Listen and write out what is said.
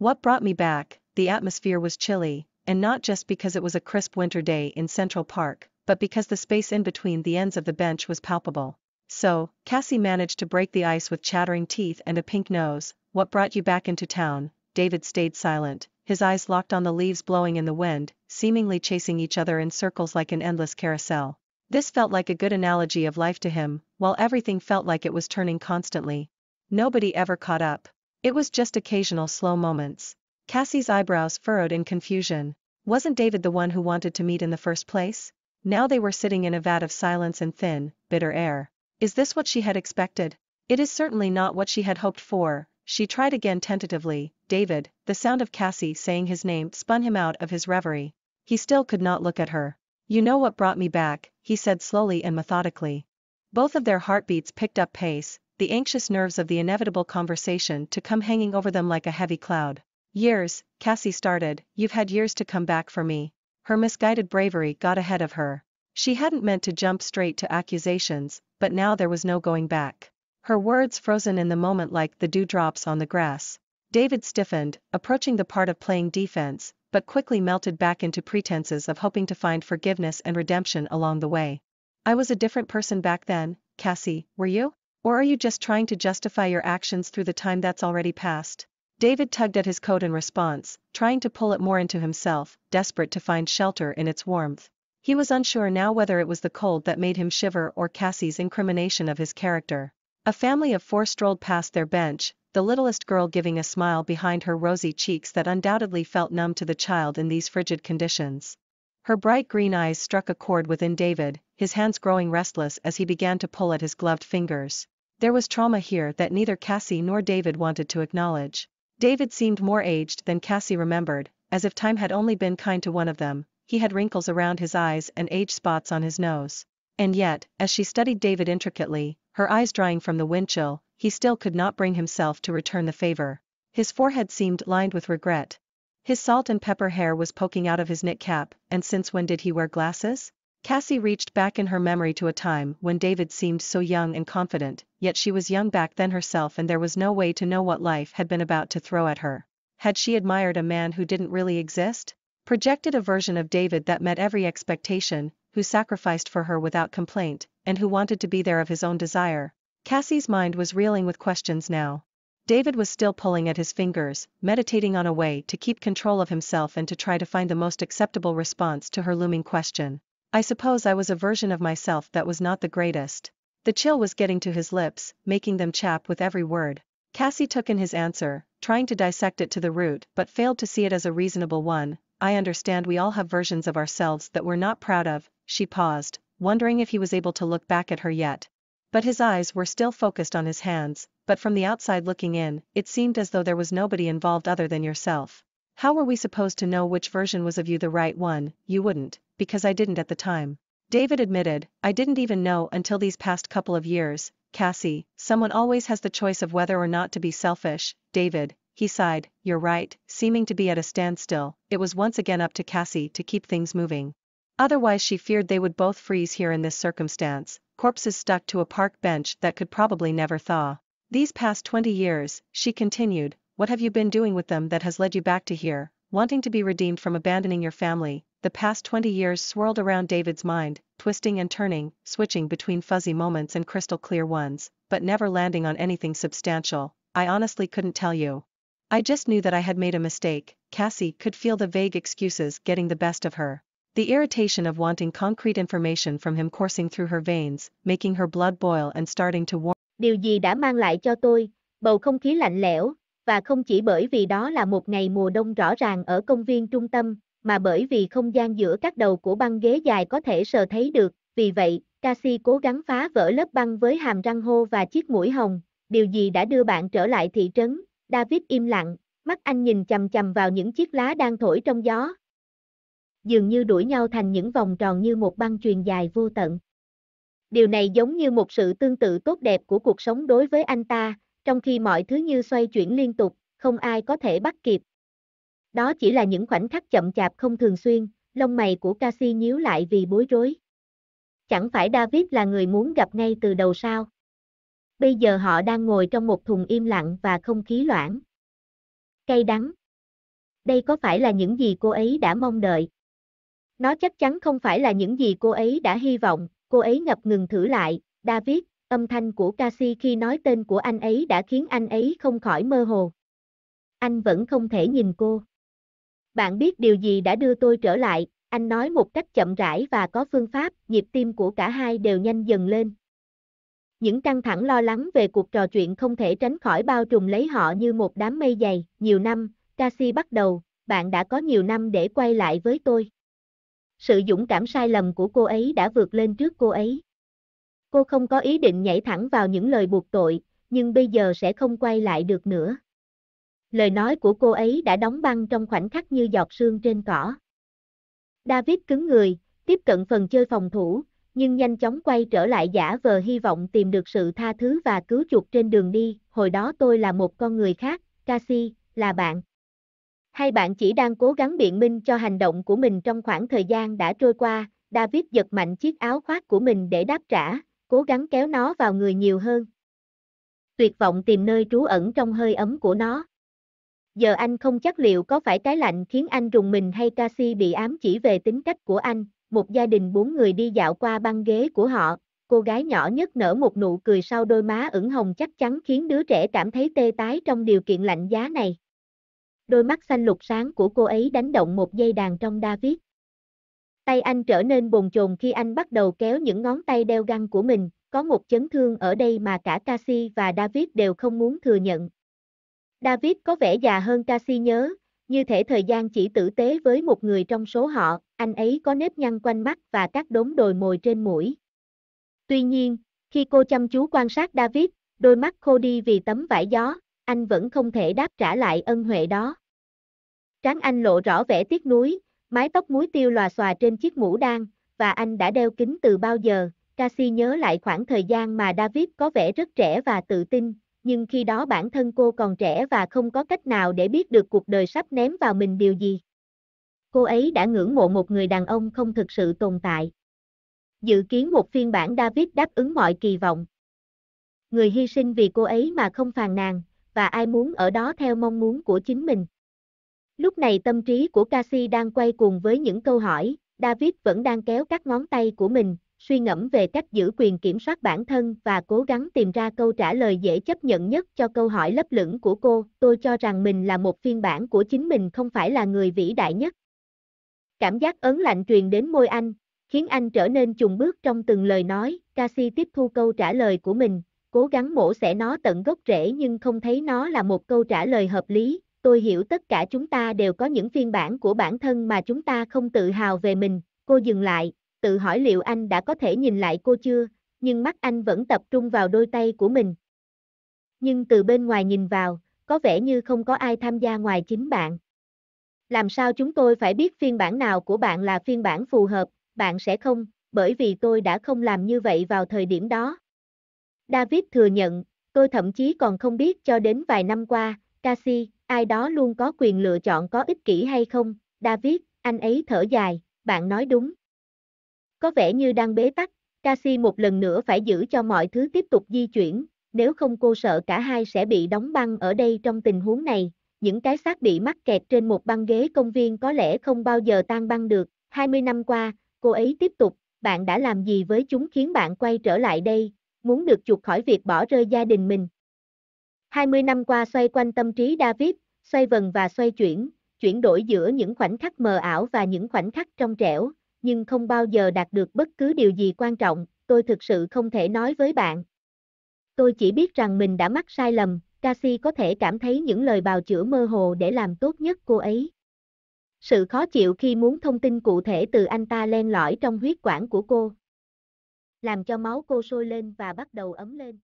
What brought me back, the atmosphere was chilly, and not just because it was a crisp winter day in Central Park, but because the space in between the ends of the bench was palpable. So, Cassie managed to break the ice with chattering teeth and a pink nose. What brought you back into town? David stayed silent, his eyes locked on the leaves blowing in the wind, seemingly chasing each other in circles like an endless carousel. This felt like a good analogy of life to him, while everything felt like it was turning constantly. Nobody ever caught up, it was just occasional slow moments. Cassie's eyebrows furrowed in confusion. Wasn't David the one who wanted to meet in the first place? Now they were sitting in a vat of silence and thin, bitter air. Is this what she had expected? It is certainly not what she had hoped for. She tried again tentatively, David, the sound of Cassie saying his name spun him out of his reverie. He still could not look at her. You know what brought me back, he said slowly and methodically. Both of their heartbeats picked up pace, the anxious nerves of the inevitable conversation to come hanging over them like a heavy cloud. Years, Cassie started, you've had years to come back for me. Her misguided bravery got ahead of her. She hadn't meant to jump straight to accusations, but now there was no going back. Her words frozen in the moment like the dewdrops on the grass. David stiffened, approaching the part of playing defense, but quickly melted back into pretenses of hoping to find forgiveness and redemption along the way. I was a different person back then, Cassie, were you? Or are you just trying to justify your actions through the time that's already passed? David tugged at his coat in response, trying to pull it more into himself, desperate to find shelter in its warmth. He was unsure now whether it was the cold that made him shiver or Cassie's incrimination of his character. A family of four strolled past their bench, the littlest girl giving a smile behind her rosy cheeks that undoubtedly felt numb to the child in these frigid conditions. Her bright green eyes struck a chord within David, his hands growing restless as he began to pull at his gloved fingers. There was trauma here that neither Cassie nor David wanted to acknowledge. David seemed more aged than Cassie remembered, as if time had only been kind to one of them, he had wrinkles around his eyes and age spots on his nose. And yet, as she studied David intricately, her eyes drying from the wind chill, he still could not bring himself to return the favor. His forehead seemed lined with regret. His salt and pepper hair was poking out of his knit cap, and since when did he wear glasses? Cassie reached back in her memory to a time when David seemed so young and confident, yet she was young back then herself and there was no way to know what life had been about to throw at her. Had she admired a man who didn't really exist? Projected a version of David that met every expectation, who sacrificed for her without complaint, and who wanted to be there of his own desire. Cassie's mind was reeling with questions now. David was still pulling at his fingers, meditating on a way to keep control of himself and to try to find the most acceptable response to her looming question. I suppose I was a version of myself that was not the greatest. The chill was getting to his lips, making them chap with every word. Cassie took in his answer, trying to dissect it to the root, but failed to see it as a reasonable one. I understand we all have versions of ourselves that we're not proud of. She paused, wondering if he was able to look back at her yet. But his eyes were still focused on his hands, but from the outside looking in, it seemed as though there was nobody involved other than yourself. How were we supposed to know which version was of you the right one? You wouldn't, because I didn't at the time. David admitted, I didn't even know until these past couple of years, Cassie, someone always has the choice of whether or not to be selfish, David, he sighed, you're right, seeming to be at a standstill, it was once again up to Cassie to keep things moving. Otherwise she feared they would both freeze here in this circumstance, corpses stuck to a park bench that could probably never thaw. These past 20 years, she continued, what have you been doing with them that has led you back to here, wanting to be redeemed from abandoning your family? The past 20 years swirled around David's mind, twisting and turning, switching between fuzzy moments and crystal clear ones, but never landing on anything substantial. I honestly couldn't tell you. I just knew that I had made a mistake. Cassie could feel the vague excuses getting the best of her. The irritation of wanting concrete information from him coursing through her veins, making her blood boil and starting to warm. Điều gì đã mang lại cho tôi? Bầu không khí lạnh lẽo, và không chỉ bởi vì đó là một ngày mùa đông rõ ràng ở công viên trung tâm, mà bởi vì không gian giữa các đầu của băng ghế dài có thể sờ thấy được, vì vậy, Cassie cố gắng phá vỡ lớp băng với hàm răng hô và chiếc mũi hồng, điều gì đã đưa bạn trở lại thị trấn, David im lặng, mắt anh nhìn chầm chầm vào những chiếc lá đang thổi trong gió. Dường như đuổi nhau thành những vòng tròn như một băng truyền dài vô tận. Điều này giống như một sự tương tự tốt đẹp của cuộc sống đối với anh ta, trong khi mọi thứ như xoay chuyển liên tục, không ai có thể bắt kịp. Đó chỉ là những khoảnh khắc chậm chạp không thường xuyên, lông mày của Cassie nhíu lại vì bối rối. Chẳng phải David là người muốn gặp ngay từ đầu sao? Bây giờ họ đang ngồi trong một thùng im lặng và không khí loãng. Cay đắng. Đây có phải là những gì cô ấy đã mong đợi? Nó chắc chắn không phải là những gì cô ấy đã hy vọng, cô ấy ngập ngừng thử lại, David, Âm thanh của Cassie khi nói tên của anh ấy đã khiến anh ấy không khỏi mơ hồ. Anh vẫn không thể nhìn cô. Bạn biết điều gì đã đưa tôi trở lại, anh nói một cách chậm rãi và có phương pháp, nhịp tim của cả hai đều nhanh dần lên. Những căng thẳng lo lắng về cuộc trò chuyện không thể tránh khỏi bao trùm lấy họ như một đám mây dày, nhiều năm, Cassie bắt đầu, bạn đã có nhiều năm để quay lại với tôi. Sự dũng cảm sai lầm của cô ấy đã vượt lên trước cô ấy. Cô không có ý định nhảy thẳng vào những lời buộc tội, nhưng bây giờ sẽ không quay lại được nữa. Lời nói của cô ấy đã đóng băng trong khoảnh khắc như giọt sương trên cỏ. David cứng người, tiếp cận phần chơi phòng thủ, nhưng nhanh chóng quay trở lại giả vờ hy vọng tìm được sự tha thứ và cứu chuộc trên đường đi. Hồi đó tôi là một con người khác, Cassie, là bạn. Hai bạn chỉ đang cố gắng biện minh cho hành động của mình trong khoảng thời gian đã trôi qua, David giật mạnh chiếc áo khoác của mình để đáp trả, cố gắng kéo nó vào người nhiều hơn. Tuyệt vọng tìm nơi trú ẩn trong hơi ấm của nó. Giờ anh không chắc liệu có phải cái lạnh khiến anh rùng mình hay Cassie bị ám chỉ về tính cách của anh, một gia đình bốn người đi dạo qua băng ghế của họ, cô gái nhỏ nhất nở một nụ cười sau đôi má ửng hồng chắc chắn khiến đứa trẻ cảm thấy tê tái trong điều kiện lạnh giá này. Đôi mắt xanh lục sáng của cô ấy đánh động một dây đàn trong David. Tay anh trở nên bồn chồn khi anh bắt đầu kéo những ngón tay đeo găng của mình, có một chấn thương ở đây mà cả Cassie và David đều không muốn thừa nhận. David có vẻ già hơn Cassie nhớ, như thể thời gian chỉ tử tế với một người trong số họ, anh ấy có nếp nhăn quanh mắt và các đốm đồi mồi trên mũi. Tuy nhiên, khi cô chăm chú quan sát David, đôi mắt khô đi vì tấm vải gió, anh vẫn không thể đáp trả lại ân huệ đó. Tráng anh lộ rõ vẻ tiếc nuối, Mái tóc muối tiêu lòa xòa trên chiếc mũ đan, và anh đã đeo kính từ bao giờ, Cassie nhớ lại khoảng thời gian mà David có vẻ rất trẻ và tự tin, nhưng khi đó bản thân cô còn trẻ và không có cách nào để biết được cuộc đời sắp ném vào mình điều gì. Cô ấy đã ngưỡng mộ một người đàn ông không thực sự tồn tại. Dự kiến một phiên bản David đáp ứng mọi kỳ vọng. Người hy sinh vì cô ấy mà không phàn nàn, và ai muốn ở đó theo mong muốn của chính mình. Lúc này tâm trí của Cassie đang quay cuồng với những câu hỏi, David vẫn đang kéo các ngón tay của mình, suy ngẫm về cách giữ quyền kiểm soát bản thân và cố gắng tìm ra câu trả lời dễ chấp nhận nhất cho câu hỏi lấp lửng của cô. Tôi cho rằng mình là một phiên bản của chính mình không phải là người vĩ đại nhất. Cảm giác ấn lạnh truyền đến môi anh, khiến anh trở nên trùng bước trong từng lời nói. Cassie tiếp thu câu trả lời của mình, cố gắng mổ xẻ nó tận gốc rễ nhưng không thấy nó là một câu trả lời hợp lý tôi hiểu tất cả chúng ta đều có những phiên bản của bản thân mà chúng ta không tự hào về mình, cô dừng lại, tự hỏi liệu anh đã có thể nhìn lại cô chưa, nhưng mắt anh vẫn tập trung vào đôi tay của mình. Nhưng từ bên ngoài nhìn vào, có vẻ như không có ai tham gia ngoài chính bạn. Làm sao chúng tôi phải biết phiên bản nào của bạn là phiên bản phù hợp, bạn sẽ không, bởi vì tôi đã không làm như vậy vào thời điểm đó. David thừa nhận, tôi thậm chí còn không biết cho đến vài năm qua, Cassie, ai đó luôn có quyền lựa chọn có ích kỷ hay không, David, anh ấy thở dài, bạn nói đúng. Có vẻ như đang bế tắc, Cassie một lần nữa phải giữ cho mọi thứ tiếp tục di chuyển, nếu không cô sợ cả hai sẽ bị đóng băng ở đây trong tình huống này, những cái xác bị mắc kẹt trên một băng ghế công viên có lẽ không bao giờ tan băng được, 20 năm qua, cô ấy tiếp tục, bạn đã làm gì với chúng khiến bạn quay trở lại đây, muốn được chuộc khỏi việc bỏ rơi gia đình mình, 20 năm qua xoay quanh tâm trí David, xoay vần và xoay chuyển, chuyển đổi giữa những khoảnh khắc mờ ảo và những khoảnh khắc trong trẻo, nhưng không bao giờ đạt được bất cứ điều gì quan trọng, tôi thực sự không thể nói với bạn. Tôi chỉ biết rằng mình đã mắc sai lầm, Cassie có thể cảm thấy những lời bào chữa mơ hồ để làm tốt nhất cô ấy. Sự khó chịu khi muốn thông tin cụ thể từ anh ta len lỏi trong huyết quản của cô. Làm cho máu cô sôi lên và bắt đầu ấm lên.